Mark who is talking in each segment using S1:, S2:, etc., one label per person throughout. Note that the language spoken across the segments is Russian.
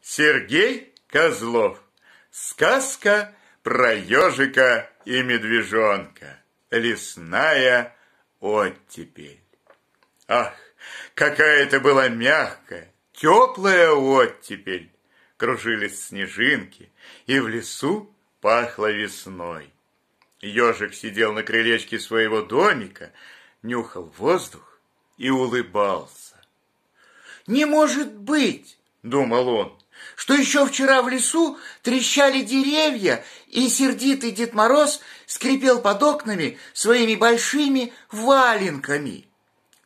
S1: Сергей Козлов. Сказка про ежика и медвежонка. Лесная оттепель. Ах, какая это была мягкая, теплая оттепель. Кружились снежинки, и в лесу пахло весной. Ежик сидел на крылечке своего домика,
S2: нюхал воздух и улыбался. «Не может быть!» — думал он что еще вчера в лесу трещали деревья, и сердитый Дед Мороз скрипел под окнами своими большими валенками.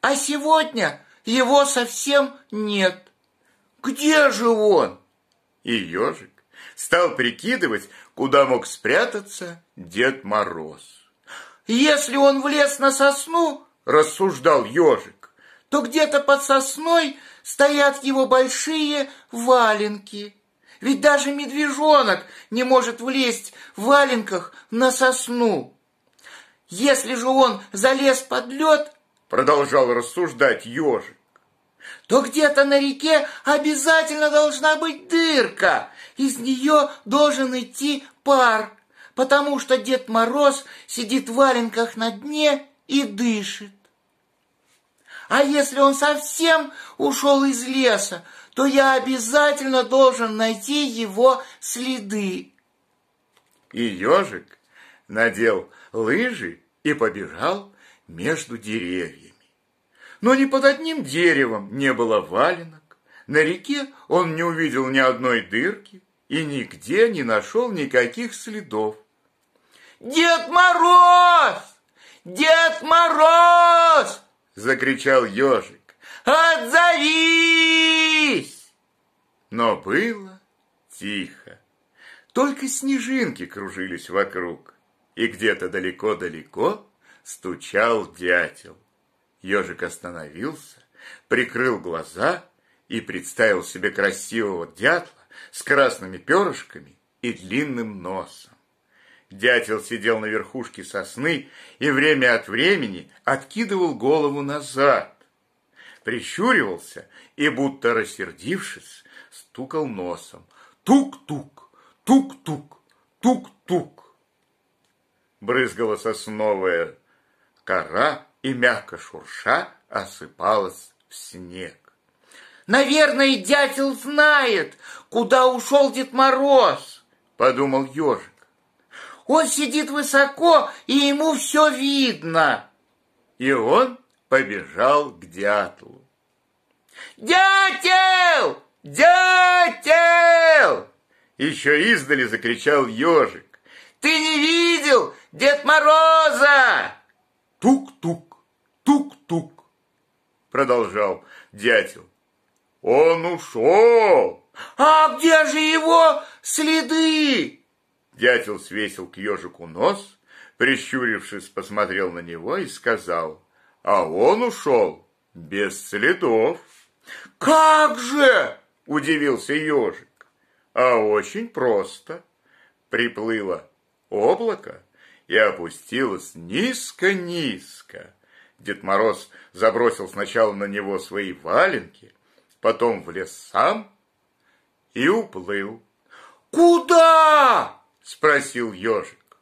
S2: А сегодня его совсем нет.
S1: Где же он? И ежик стал прикидывать, куда мог спрятаться Дед Мороз.
S2: Если он влез на сосну, рассуждал ежик, то где-то под сосной стоят его большие валенки. Ведь даже медвежонок не может влезть в валенках на сосну. Если же он залез под лед, продолжал рассуждать ежик, то где-то на реке обязательно должна быть дырка, из нее должен идти пар, потому что Дед Мороз сидит в валенках на дне и дышит. А если он совсем ушел из леса, то я обязательно должен найти его следы. И
S1: ежик надел лыжи и побежал между деревьями. Но ни под одним деревом не было валенок, на реке он не увидел ни одной дырки и нигде не нашел никаких следов.
S2: «Дед Мороз! Дед Мороз!»
S1: закричал ежик.
S2: «Отзовись!»
S1: Но было тихо. Только снежинки кружились вокруг, и где-то далеко-далеко стучал дятел. Ежик остановился, прикрыл глаза и представил себе красивого дятла с красными перышками и длинным носом. Дятел сидел на верхушке сосны и время от времени откидывал голову назад, прищуривался и, будто рассердившись, стукал носом. Тук-тук, тук-тук, тук-тук. Брызгала сосновая кора и мягко
S2: шурша осыпалась в снег. Наверное, дятел знает, куда ушел Дед Мороз, подумал ежик. Он сидит высоко, и ему все видно. И он побежал к дятлу. «Дятел!
S1: Дятел!» Еще издали закричал ежик.
S2: «Ты не видел Дед Мороза?»
S1: Тук-тук, тук-тук, продолжал дятел. Он ушел. А где же его следы? Дятел свесил к ежику нос, прищурившись, посмотрел на него и сказал, «А он ушел без следов». «Как же!» – удивился ежик. «А очень просто». Приплыло облако и опустилось низко-низко. Дед Мороз забросил сначала на него свои валенки, потом влез сам и уплыл. «Куда?» спросил ежик.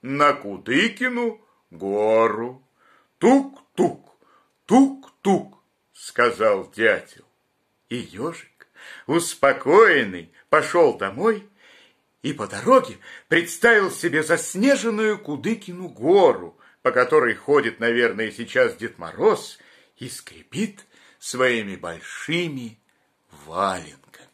S1: На Кудыкину гору. Тук-тук, тук-тук, сказал дятел. И ежик, успокоенный, пошел домой и по дороге представил себе заснеженную Кудыкину гору, по которой ходит, наверное, сейчас Дед Мороз и скрипит своими большими валенками.